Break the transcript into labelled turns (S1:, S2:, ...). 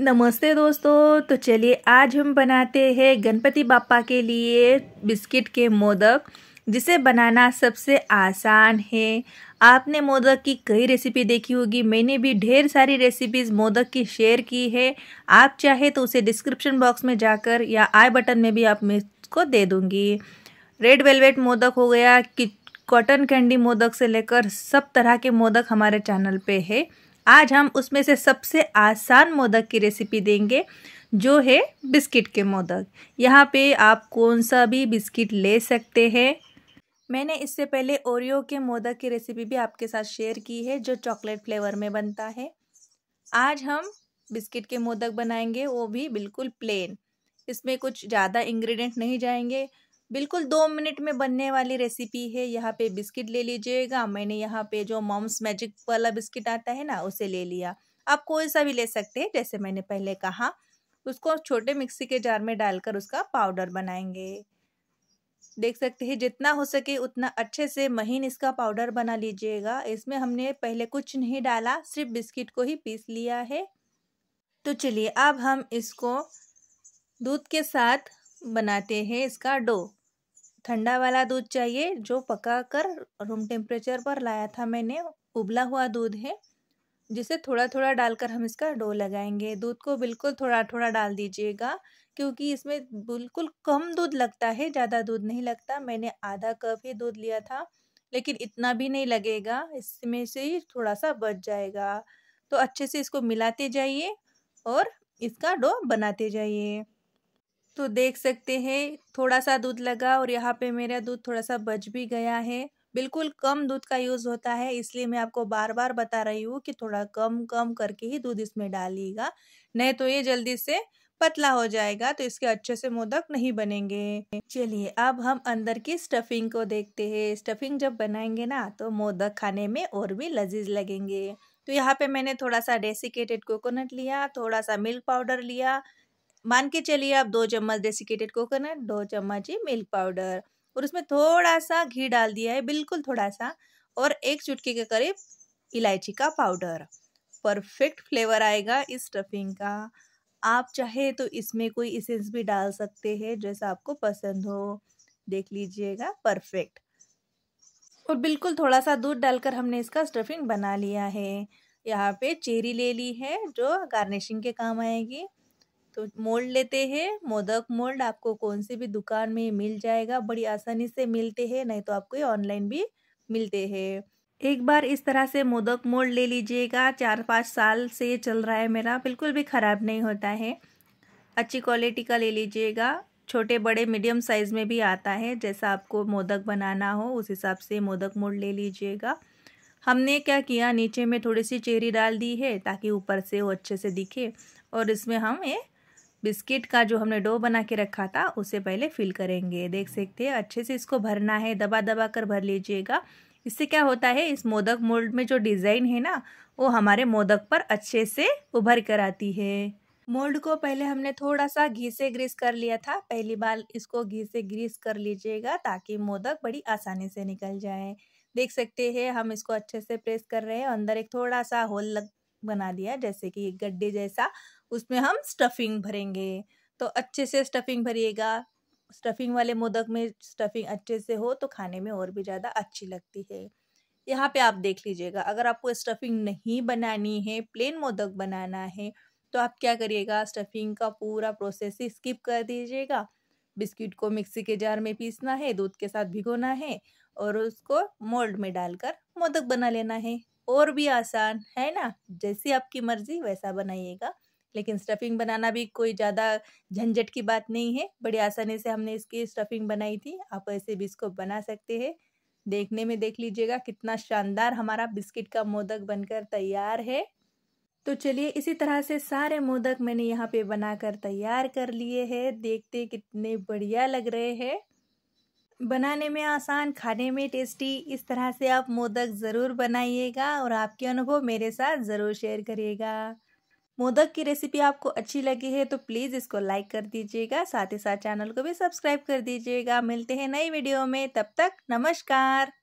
S1: नमस्ते दोस्तों तो चलिए आज हम बनाते हैं गणपति बापा के लिए बिस्किट के मोदक जिसे बनाना सबसे आसान है आपने मोदक की कई रेसिपी देखी होगी मैंने भी ढेर सारी रेसिपीज़ मोदक की शेयर की है आप चाहे तो उसे डिस्क्रिप्शन बॉक्स में जाकर या आई बटन में भी आप मैं इसको दे दूँगी रेड वेलवेट मोदक हो गया कि कॉटन कैंडी मोदक से लेकर सब तरह के मोदक हमारे चैनल पर है आज हम उसमें से सबसे आसान मोदक की रेसिपी देंगे जो है बिस्किट के मोदक यहाँ पे आप कौन सा भी बिस्किट ले सकते हैं मैंने इससे पहले ओरियो के मोदक की रेसिपी भी आपके साथ शेयर की है जो चॉकलेट फ्लेवर में बनता है आज हम बिस्किट के मोदक बनाएंगे वो भी बिल्कुल प्लेन इसमें कुछ ज़्यादा इंग्रेडिएंट नहीं जाएंगे बिल्कुल दो मिनट में बनने वाली रेसिपी है यहाँ पे बिस्किट ले लीजिएगा मैंने यहाँ पे जो मॉम्स मैजिक वाला बिस्किट आता है ना उसे ले लिया आप कोई सा भी ले सकते हैं जैसे मैंने पहले कहा उसको छोटे मिक्सी के जार में डालकर उसका पाउडर बनाएंगे देख सकते हैं जितना हो सके उतना अच्छे से महीन इसका पाउडर बना लीजिएगा इसमें हमने पहले कुछ नहीं डाला सिर्फ बिस्किट को ही पीस लिया है तो चलिए अब हम इसको दूध के साथ बनाते हैं इसका डो ठंडा वाला दूध चाहिए जो पका कर रूम टेम्परेचर पर लाया था मैंने उबला हुआ दूध है जिसे थोड़ा थोड़ा डालकर हम इसका डो लगाएंगे दूध को बिल्कुल थोड़ा थोड़ा डाल दीजिएगा क्योंकि इसमें बिल्कुल कम दूध लगता है ज़्यादा दूध नहीं लगता मैंने आधा कप ही दूध लिया था लेकिन इतना भी नहीं लगेगा इसमें से ही थोड़ा सा बच जाएगा तो अच्छे से इसको मिलाते जाइए और इसका डो बनाते जाइए तो देख सकते हैं थोड़ा सा दूध लगा और यहाँ पे मेरा दूध थोड़ा सा बच भी गया है बिल्कुल कम दूध का यूज़ होता है इसलिए मैं आपको बार बार बता रही हूँ कि थोड़ा कम कम करके ही दूध इसमें डालिएगा नहीं तो ये जल्दी से पतला हो जाएगा तो इसके अच्छे से मोदक नहीं बनेंगे चलिए अब हम अंदर की स्टफिंग को देखते हैं स्टफिंग जब बनाएंगे ना तो मोदक खाने में और भी लजीज लगेंगे तो यहाँ पे मैंने थोड़ा सा डेसिकेटेड कोकोनट लिया थोड़ा सा मिल्क पाउडर लिया मान के चलिए आप दो चम्मच डेसिकेटेड कोकोनट दो चम्मच मिल्क पाउडर और उसमें थोड़ा सा घी डाल दिया है बिल्कुल थोड़ा सा और एक चुटकी के करीब इलायची का पाउडर परफेक्ट फ्लेवर आएगा इस स्टफिंग का आप चाहे तो इसमें कोई इसेंस भी डाल सकते हैं जैसा आपको पसंद हो देख लीजिएगा परफेक्ट और बिल्कुल थोड़ा सा दूध डालकर हमने इसका स्टफिंग बना लिया है यहाँ पे चेरी ले ली है जो गार्निशिंग के काम आएगी तो मोल्ड लेते हैं मोदक मोल्ड आपको कौन सी भी दुकान में मिल जाएगा बड़ी आसानी से मिलते हैं नहीं तो आपको ये ऑनलाइन भी मिलते हैं एक बार इस तरह से मोदक मोल्ड ले लीजिएगा चार पाँच साल से चल रहा है मेरा बिल्कुल भी ख़राब नहीं होता है अच्छी क्वालिटी का ले लीजिएगा छोटे बड़े मीडियम साइज़ में भी आता है जैसा आपको मोदक बनाना हो उस हिसाब से मोदक मोल्ड ले लीजिएगा हमने क्या किया नीचे में थोड़ी सी चेरी डाल दी है ताकि ऊपर से वो अच्छे से दिखे और इसमें हम ये बिस्किट का जो हमने डो बना के रखा था उसे पहले फिल करेंगे देख सकते हैं अच्छे से इसको भरना है दबा दबा कर भर लीजिएगा इससे क्या होता है इस मोदक मोल्ड में जो डिज़ाइन है ना वो हमारे मोदक पर अच्छे से उभर कर आती है मोल्ड को पहले हमने थोड़ा सा घी से ग्रीस कर लिया था पहली बार इसको घी से ग्रीस कर लीजिएगा ताकि मोदक बड़ी आसानी से निकल जाए देख सकते हैं हम इसको अच्छे से प्रेस कर रहे हैं अंदर एक थोड़ा सा होल लग बना दिया जैसे कि एक गड्ढे जैसा उसमें हम स्टफिंग भरेंगे तो अच्छे से स्टफिंग भरिएगा स्टफिंग वाले मोदक में स्टफिंग अच्छे से हो तो खाने में और भी ज़्यादा अच्छी लगती है यहाँ पे आप देख लीजिएगा अगर आपको स्टफिंग नहीं बनानी है प्लेन मोदक बनाना है तो आप क्या करिएगा स्टफिंग का पूरा प्रोसेस ही स्किप कर दीजिएगा बिस्किट को मिक्सी के जार में पीसना है दूध के साथ भिगोना है और उसको मोल्ड में डालकर मोदक बना लेना है और भी आसान है ना जैसी आपकी मर्ज़ी वैसा बनाइएगा लेकिन स्टफिंग बनाना भी कोई ज़्यादा झंझट की बात नहीं है बड़ी आसानी से हमने इसकी स्टफिंग बनाई थी आप ऐसे भी इसको बना सकते हैं देखने में देख लीजिएगा कितना शानदार हमारा बिस्किट का मोदक बनकर तैयार है तो चलिए इसी तरह से सारे मोदक मैंने यहाँ पे बनाकर तैयार कर लिए हैं देखते कितने बढ़िया लग रहे हैं बनाने में आसान खाने में टेस्टी इस तरह से आप मोदक ज़रूर बनाइएगा और आपके अनुभव मेरे साथ ज़रूर शेयर करिएगा मोदक की रेसिपी आपको अच्छी लगी है तो प्लीज़ इसको लाइक कर दीजिएगा साथ ही साथ चैनल को भी सब्सक्राइब कर दीजिएगा मिलते हैं नई वीडियो में तब तक नमस्कार